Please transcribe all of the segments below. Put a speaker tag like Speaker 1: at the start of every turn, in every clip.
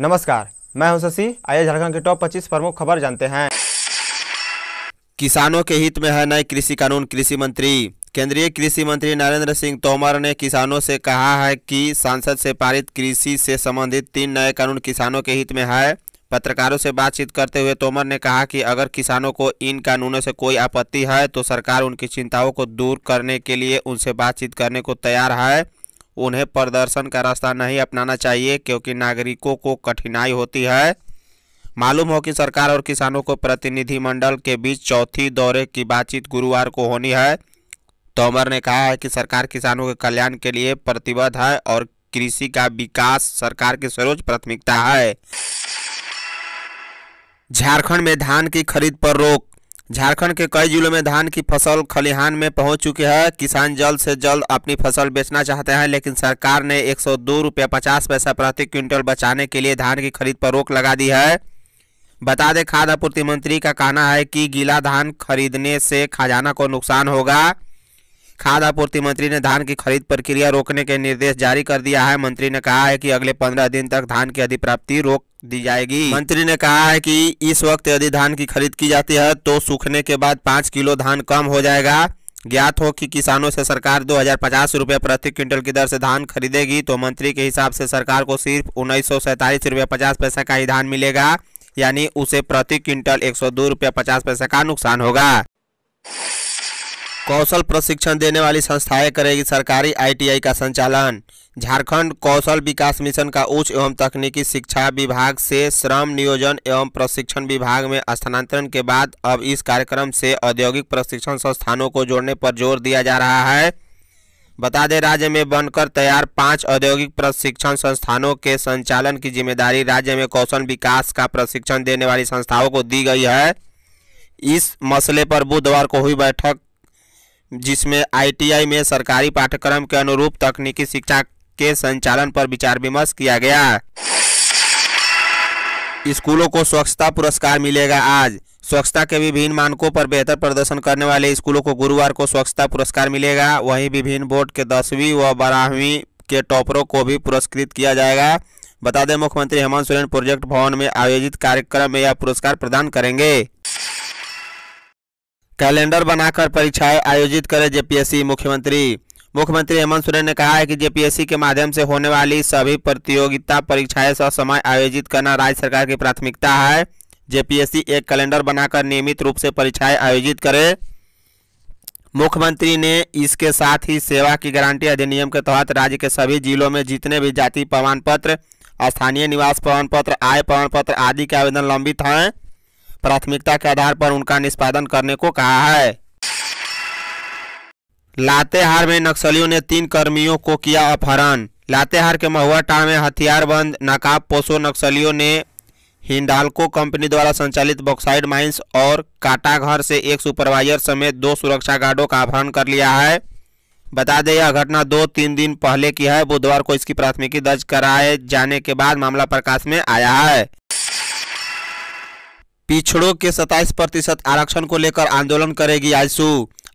Speaker 1: नमस्कार मैं हूं शशि आइए झारखंड के टॉप 25 प्रमुख खबर जानते हैं किसानों के हित में है नए कृषि कानून कृषि मंत्री केंद्रीय कृषि मंत्री नरेंद्र सिंह तोमर ने किसानों से कहा है कि संसद से पारित कृषि से संबंधित तीन नए कानून किसानों के हित में है पत्रकारों से बातचीत करते हुए तोमर ने कहा कि अगर किसानों को इन कानूनों से कोई आपत्ति है तो सरकार उनकी चिंताओं को दूर करने के लिए उनसे बातचीत करने को तैयार है उन्हें प्रदर्शन का रास्ता नहीं अपनाना चाहिए क्योंकि नागरिकों को कठिनाई होती है मालूम हो कि सरकार और किसानों को प्रतिनिधिमंडल के बीच चौथी दौरे की बातचीत गुरुवार को होनी है तोमर ने कहा है कि सरकार किसानों के कल्याण के लिए प्रतिबद्ध है और कृषि का विकास सरकार की सर्वोच्च प्राथमिकता है झारखंड में धान की खरीद पर रोक झारखंड के कई जिलों में धान की फसल खलिहान में पहुंच चुके हैं किसान जल्द से जल्द अपनी फसल बेचना चाहते हैं लेकिन सरकार ने एक सौ दो रुपये पचास पैसा प्रति क्विंटल बचाने के लिए धान की खरीद पर रोक लगा दी है बता दें खाद्य आपूर्ति मंत्री का कहना है कि गीला धान खरीदने से खजाना को नुकसान होगा खाद आपूर्ति मंत्री ने धान की खरीद प्रक्रिया रोकने के निर्देश जारी कर दिया है मंत्री ने कहा है कि अगले पंद्रह दिन तक धान की अधिप्राप्ति रोक दी जाएगी मंत्री ने कहा है कि इस वक्त यदि धान की खरीद की जाती है तो सूखने के बाद पाँच किलो धान कम हो जाएगा ज्ञात हो कि किसानों से सरकार दो हजार पचास प्रति क्विंटल की दर से धान खरीदेगी तो मंत्री के हिसाब से सरकार को सिर्फ उन्नीस सौ सैंतालीस पचास पैसा का ही धान मिलेगा यानी उसे प्रति क्विंटल एक सौ दो पचास का नुकसान होगा कौशल प्रशिक्षण देने वाली संस्थाएं करेगी सरकारी आईटीआई का संचालन झारखंड कौशल विकास मिशन का उच्च एवं तकनीकी शिक्षा विभाग से श्रम नियोजन एवं प्रशिक्षण विभाग में स्थानांतरण के बाद अब इस कार्यक्रम से औद्योगिक प्रशिक्षण संस्थानों को जोड़ने पर जोर दिया जा रहा है बता दें राज्य में बनकर तैयार पाँच औद्योगिक प्रशिक्षण संस्थानों के संचालन की जिम्मेदारी राज्य में कौशल विकास का प्रशिक्षण देने वाली संस्थाओं को दी गई है इस मसले पर बुधवार को हुई बैठक जिसमें आईटीआई में सरकारी पाठ्यक्रम के अनुरूप तकनीकी शिक्षा के संचालन पर विचार विमर्श किया गया स्कूलों को स्वच्छता पुरस्कार मिलेगा आज स्वच्छता के विभिन्न मानकों पर बेहतर प्रदर्शन करने वाले स्कूलों को गुरुवार को स्वच्छता पुरस्कार मिलेगा वहीं विभिन्न बोर्ड के दसवीं व बारहवीं के टॉपरों को भी पुरस्कृत किया जाएगा बता दें मुख्यमंत्री हेमंत सोरेन प्रोजेक्ट भवन में आयोजित कार्यक्रम में यह पुरस्कार प्रदान करेंगे कैलेंडर बनाकर परीक्षाएं आयोजित करे जेपीएससी मुख्यमंत्री मुख्यमंत्री हेमंत सोरेन ने कहा है कि जेपीएससी के माध्यम से होने वाली सभी प्रतियोगिता परीक्षाएं समय आयोजित करना राज्य सरकार की प्राथमिकता है जेपीएससी एक कैलेंडर बनाकर नियमित रूप से परीक्षाएं आयोजित करे मुख्यमंत्री ने इसके साथ ही सेवा की गारंटी अधिनियम के तहत राज्य के सभी जिलों में जितने भी जाति प्रमाण पत्र स्थानीय निवास प्रमाण पत्र आय प्रमाण पत्र आदि के आवेदन लंबित हैं प्राथमिकता के आधार पर उनका निष्पादन करने को कहा है लातेहार में नक्सलियों ने तीन कर्मियों को किया अपहरण लातेहार के महुआटा में हथियारबंद नकाब पोसो नक्सलियों ने हिंडालको कंपनी द्वारा संचालित बॉक्साइड माइंस और काटाघर से एक सुपरवाइजर समेत दो सुरक्षा गार्डों का अपहरण कर लिया है बता दें यह घटना दो तीन दिन पहले की है बुधवार को इसकी प्राथमिकी दर्ज कराए जाने के बाद मामला प्रकाश में आया है पिछड़ों के 27 प्रतिशत आरक्षण को लेकर आंदोलन करेगी आईसू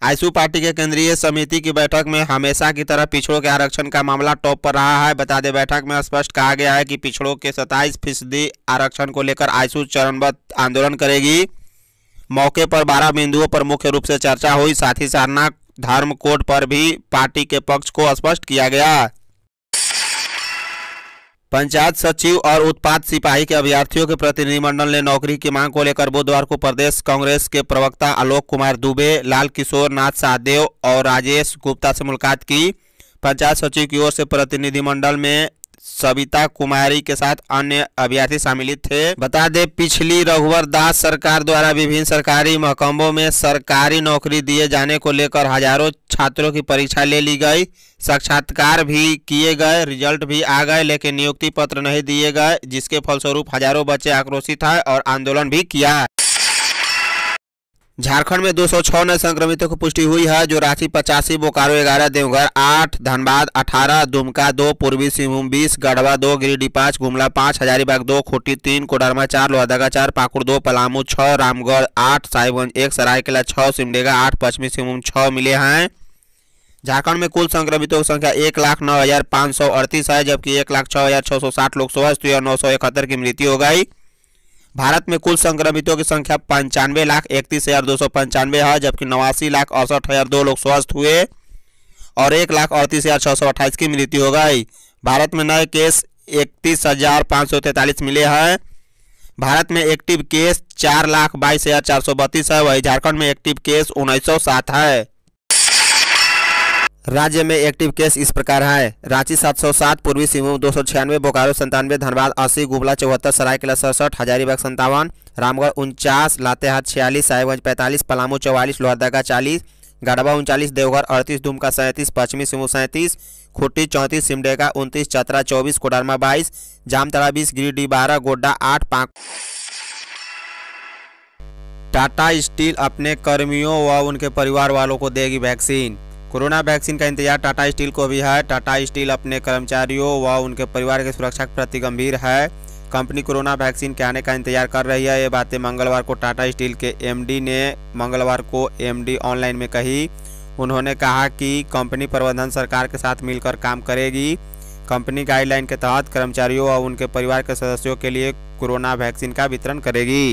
Speaker 1: आईसू पार्टी के केंद्रीय समिति की बैठक में हमेशा की तरह पिछड़ों के आरक्षण का मामला टॉप पर रहा है बता दें बैठक में स्पष्ट कहा गया है कि पिछड़ों के 27 फीसदी आरक्षण को लेकर आईसू चरणबद्ध आंदोलन करेगी मौके पर बारह बिंदुओं पर मुख्य रूप से चर्चा हुई साथ ही सारना धर्म कोड पर भी पार्टी के पक्ष को स्पष्ट किया गया पंचायत सचिव और उत्पाद सिपाही के अभ्यर्थियों के प्रतिनिधिमंडल ने नौकरी की मांग को लेकर बुधवार को प्रदेश कांग्रेस के प्रवक्ता आलोक कुमार दुबे लाल किशोर नाथ सहदेव और राजेश गुप्ता से मुलाकात की पंचायत सचिव की ओर से प्रतिनिधिमंडल में सविता कुमारी के साथ अन्य अभ्यर्थी सम्मिलित थे बता दें पिछली रघुवर दास सरकार द्वारा विभिन्न सरकारी महकमों में सरकारी नौकरी दिए जाने को लेकर हजारों छात्रों की परीक्षा ले ली गई साक्षात्कार भी किए गए रिजल्ट भी आ गए लेकिन नियुक्ति पत्र नहीं दिए गए जिसके फलस्वरूप हजारों बच्चे आक्रोशित है और आंदोलन भी किया झारखंड में 206 नए संक्रमितों की पुष्टि हुई है जो रांची पचासी बोकारो ग्यारह देवघर आठ धनबाद अठारह दुमका दो पूर्वी सिंहभूम बीस गढ़वा दो गिरिडीह पांच गुमला पाँच हजारीबाग दो खुट्टी तीन कोडरमा चार लोहदगा चार पाकुड़ दो पलामू छः रामगढ़ आठ साहिबगंज एक सरायकेला छः सिमडेगा आठ पश्चिमी सिंहभूम छः मिले हैं झारखंड में कुल संक्रमितों की संख्या एक लाख नौ हजार पाँच सौ अड़तीस है जबकि एक लाख छः हजार छः सौ साठ लोग स्वस्थ हुए और नौ सौ इकहत्तर की मृत्यु हो गई भारत में कुल संक्रमितों की संख्या पंचानवे लाख इकतीस हजार दो सौ पंचानवे है जबकि नवासी लाख अड़सठ हजार दो लोग स्वस्थ हुए और एक लाख अड़तीस हजार छः सौ अट्ठाईस की मृत्यु हो गई भारत में नए केस इकतीस हजार पाँच सौ तैंतालीस मिले हैं भारत में एक्टिव केस चार लाख बाईस हजार चार सौ बत्तीस है वही झारखंड में एक्टिव केस उन्नीस सौ सात है राज्य में एक्टिव केस इस प्रकार है रांची 707 पूर्वी सिंहभूम दो सौ छियानवे बोकारो संतानवे धनबाद अस्सी गुबला चौहत्तर सरायकला सड़सठ हजारीबाग संतावन रामगढ़ उनचास लातेहार छियालीस साहेबगंज पैंतालीस पलामू चौवालीस लोहरदगा चालीस गढ़वा उनचालीस देवघर अड़तीस दुमका सैंतीस पश्चिमी सिंहभूम सैंतीस खुट्टी चौंतीस सिमडेगा उनतीस चतरा चौबीस कोडरमा बाईस जामतरा बीस गिरिडीह बारह गोड्डा आठ पाँच टाटा स्टील अपने कर्मियों व उनके परिवार वालों को देगी वैक्सीन कोरोना वैक्सीन का इंतजार टाटा स्टील को भी है टाटा स्टील अपने कर्मचारियों व उनके परिवार की सुरक्षा के प्रति गंभीर है कंपनी कोरोना वैक्सीन के आने का इंतजार कर रही है ये बातें मंगलवार को टाटा स्टील के एमडी ने मंगलवार को एमडी ऑनलाइन में कही उन्होंने कहा कि कंपनी प्रबंधन सरकार के साथ मिलकर काम करेगी कंपनी गाइडलाइन के तहत कर्मचारियों और उनके परिवार के सदस्यों के लिए कोरोना वैक्सीन का वितरण करेगी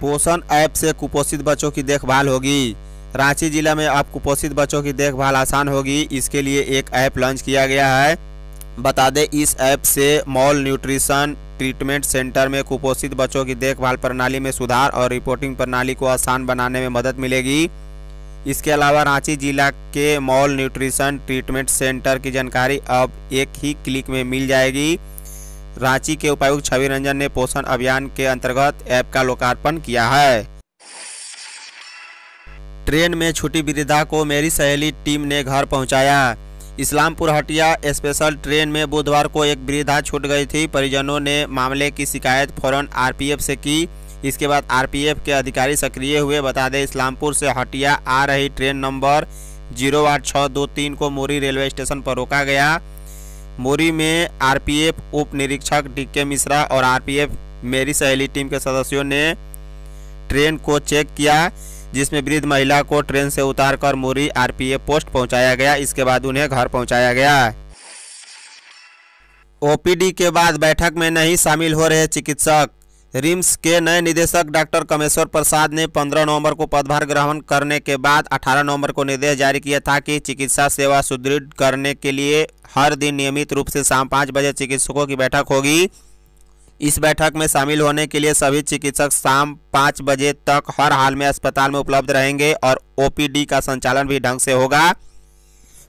Speaker 1: पोषण ऐप से कुपोषित बच्चों की देखभाल होगी रांची जिला में आपको पोषित बच्चों की देखभाल आसान होगी इसके लिए एक ऐप लॉन्च किया गया है बता दें इस ऐप से मॉल न्यूट्रिशन ट्रीटमेंट सेंटर में कुपोषित बच्चों की देखभाल प्रणाली में सुधार और रिपोर्टिंग प्रणाली को आसान बनाने में मदद मिलेगी इसके अलावा रांची जिला के मॉल न्यूट्रिशन ट्रीटमेंट सेंटर की जानकारी अब एक ही क्लिक में मिल जाएगी रांची के उपायुक्त छवि रंजन ने पोषण अभियान के अंतर्गत ऐप का लोकार्पण किया है ट्रेन में छुट्टी वृद्धा को मेरी सहेली टीम ने घर पहुंचाया इस्लामपुर हटिया स्पेशल ट्रेन में बुधवार को एक वृद्धा छूट गई थी परिजनों ने मामले की शिकायत फौरन आरपीएफ से की इसके बाद आरपीएफ के अधिकारी सक्रिय हुए बता दें इस्लामपुर से हटिया आ रही ट्रेन नंबर जीरो आठ छः दो तीन को मोरी रेलवे स्टेशन पर रोका गया मोरी में आरपीएफ उप निरीक्षक के मिश्रा और आरपीएफ मेरी सहेली टीम के सदस्यों ने ट्रेन को चेक किया जिसमें वृद्ध महिला को ट्रेन से उतारकर मोरी आरपीए पोस्ट पहुंचाया गया इसके बाद उन्हें घर पहुंचाया गया ओपीडी के बाद बैठक में नहीं शामिल हो रहे चिकित्सक रिम्स के नए निदेशक डॉक्टर कमेश्वर प्रसाद ने 15 नवंबर को पदभार ग्रहण करने के बाद 18 नवंबर को निर्देश जारी किया था कि चिकित्सा सेवा सुदृढ़ करने के लिए हर दिन नियमित रूप से शाम पाँच बजे चिकित्सकों की बैठक होगी इस बैठक में शामिल होने के लिए सभी चिकित्सक शाम पाँच बजे तक हर हाल में अस्पताल में उपलब्ध रहेंगे और ओपीडी का संचालन भी ढंग से होगा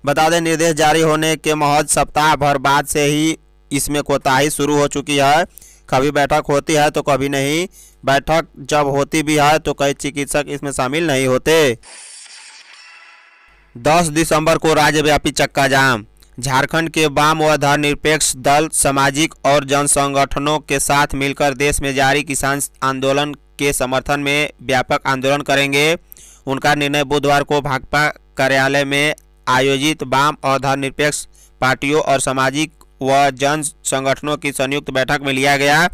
Speaker 1: बता दें निर्देश जारी होने के महज सप्ताह भर बाद से ही इसमें कोताही शुरू हो चुकी है कभी बैठक होती है तो कभी नहीं बैठक जब होती भी है तो कई चिकित्सक इसमें शामिल नहीं होते 10 दिसंबर को राज्यव्यापी चक्का जाम झारखंड के वाम व धर्मनिरपेक्ष दल सामाजिक और जन संगठनों के साथ मिलकर देश में जारी किसान आंदोलन के समर्थन में व्यापक आंदोलन करेंगे उनका निर्णय बुधवार को भाजपा कार्यालय में आयोजित वाम और धर्मनिरपेक्ष पार्टियों और सामाजिक व जन संगठनों की संयुक्त बैठक में लिया गया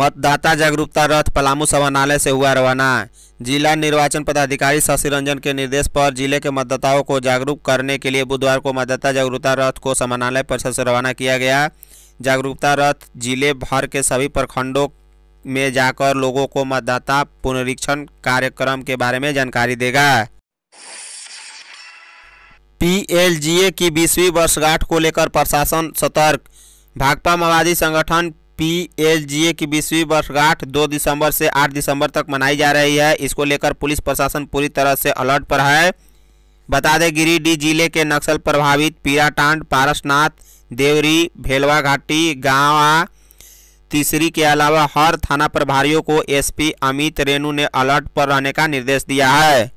Speaker 1: मतदाता जागरूकता रथ पलामू समानालय से हुआ रवाना जिला निर्वाचन पदाधिकारी शशि रंजन के निर्देश पर जिले के मतदाताओं को जागरूक करने के लिए बुधवार को मतदाता जागरूकता रथ को समानालय परिषद से रवाना किया गया जागरूकता रथ जिले भर के सभी प्रखंडों में जाकर लोगों को मतदाता पुनरीक्षण कार्यक्रम के बारे में जानकारी देगा पीएलजीए की बीसवीं वर्षगांठ को लेकर प्रशासन सतर्क भाकपा माओवादी संगठन पी की बीसवीं वर्षगांठ 2 दिसंबर से 8 दिसंबर तक मनाई जा रही है इसको लेकर पुलिस प्रशासन पूरी तरह से अलर्ट पर है बता दें गिरिडीह जिले के नक्सल प्रभावित पीराटांड पारसनाथ देवरी भेलवा घाटी गाँव तीसरी के अलावा हर थाना प्रभारियों को एसपी अमित रेणु ने अलर्ट पर रहने का निर्देश दिया है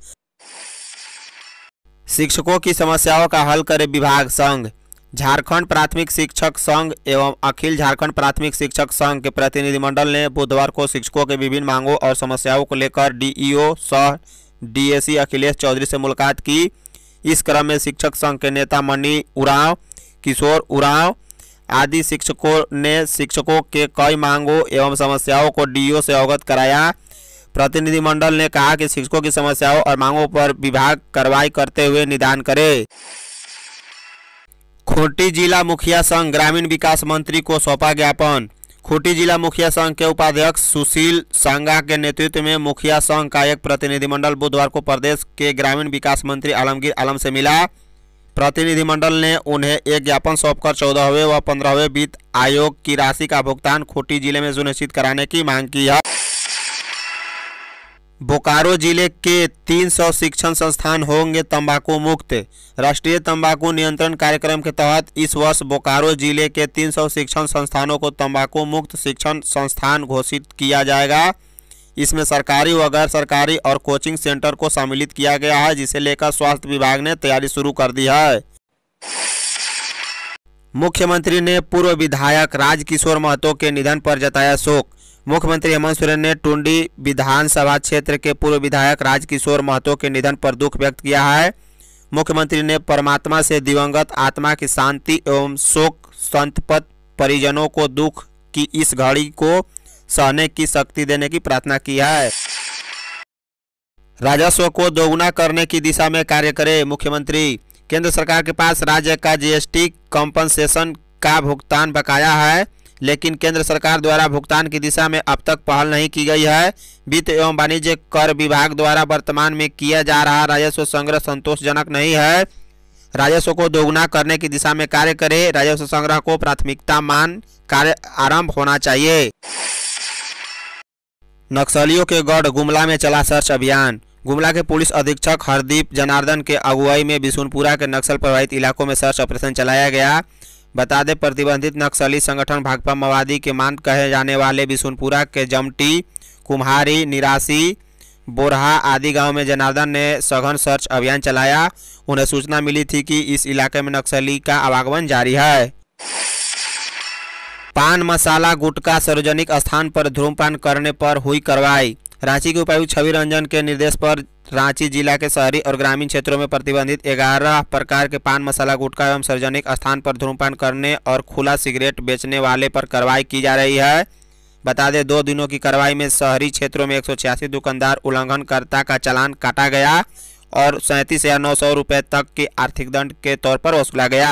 Speaker 1: शिक्षकों की समस्याओं का हल करे विभाग संघ झारखंड प्राथमिक शिक्षक संघ एवं अखिल झारखंड प्राथमिक शिक्षक संघ के प्रतिनिधिमंडल ने बुधवार को शिक्षकों के विभिन्न मांगों और समस्याओं को लेकर डीईओ सह डीएसी अखिलेश चौधरी से मुलाकात की इस क्रम में शिक्षक संघ के नेता मणि उरांव किशोर उरांव आदि शिक्षकों ने शिक्षकों के कई मांगों एवं समस्याओं को डी से अवगत कराया प्रतिनिधिमंडल ने कहा कि शिक्षकों की समस्याओं और मांगों पर विभाग कार्रवाई करते हुए निदान करे खूंटी जिला मुखिया संघ ग्रामीण विकास मंत्री को सौंपा ज्ञापन खूंटी जिला मुखिया संघ के उपाध्यक्ष सुशील सांगा के नेतृत्व में मुखिया संघ का एक प्रतिनिधिमंडल बुधवार को प्रदेश के ग्रामीण विकास मंत्री आलमगीर आलम से मिला प्रतिनिधिमंडल ने उन्हें एक ज्ञापन सौंपकर चौदहवें व पंद्रहवें वित्त आयोग की राशि का भुगतान खूंटी जिले में सुनिश्चित कराने की मांग की है बोकारो जिले के 300 शिक्षण संस्थान होंगे तंबाकू मुक्त राष्ट्रीय तंबाकू नियंत्रण कार्यक्रम के तहत इस वर्ष बोकारो जिले के 300 शिक्षण संस्थानों को तंबाकू मुक्त शिक्षण संस्थान घोषित किया जाएगा इसमें सरकारी व गैर सरकारी और कोचिंग सेंटर को सम्मिलित किया गया है जिसे लेकर स्वास्थ्य विभाग ने तैयारी शुरू कर दी है मुख्यमंत्री ने पूर्व विधायक राजकिशोर महतो के निधन पर जताया शोक मुख्यमंत्री हेमंत सोरेन ने टुंडी विधानसभा क्षेत्र के पूर्व विधायक राजकिशोर महतो के निधन पर दुख व्यक्त किया है मुख्यमंत्री ने परमात्मा से दिवंगत आत्मा की शांति एवं शोक संतपत परिजनों को दुख की इस घड़ी को सहने की शक्ति देने की प्रार्थना की है राजस्व को दोगुना करने की दिशा में कार्य करे मुख्यमंत्री केंद्र सरकार के पास राज्य का जीएसटी कॉम्पनसेशन का भुगतान बकाया है लेकिन केंद्र सरकार द्वारा भुगतान की दिशा में अब तक पहल नहीं की गई है वित्त एवं वाणिज्य कर विभाग द्वारा वर्तमान में किया जा रहा राजस्व संग्रह संतोषजनक नहीं है राजस्व को दोगुना करने की दिशा में कार्य करे राजस्व संग्रह को प्राथमिकता मान कार्य आरंभ होना चाहिए नक्सलियों के गढ़ गुमला में चला सर्च अभियान गुमला के पुलिस अधीक्षक हरदीप जनार्दन के अगुवाई में बिशुनपुरा के नक्सल प्रभावित इलाकों में सर्च ऑपरेशन चलाया गया बता दें प्रतिबंधित नक्सली संगठन भाकपा माओवादी के मान कहे जाने वाले बिशुनपुरा के जमटी कुम्हारी निरासी बोरहा आदि गांव में जनार्दन ने सघन सर्च अभियान चलाया उन्हें सूचना मिली थी कि इस इलाके में नक्सली का आवागमन जारी है पान मसाला गुटखा सार्वजनिक स्थान पर धूमपान करने पर हुई कार्रवाई रांची के उपायुक्त छवि रंजन के निर्देश पर रांची जिला के शहरी और ग्रामीण क्षेत्रों में प्रतिबंधित ग्यारह प्रकार के पान मसाला गुटखा एवं सार्वजनिक स्थान पर धूमपान करने और खुला सिगरेट बेचने वाले पर कार्रवाई की जा रही है बता दें दो दिनों की कार्रवाई में शहरी क्षेत्रों में एक दुकानदार उल्लंघनकर्ता का चालान काटा गया और सैंतीस हज़ार नौ सौ रुपये तक के आर्थिक दंड के तौर पर वसूला गया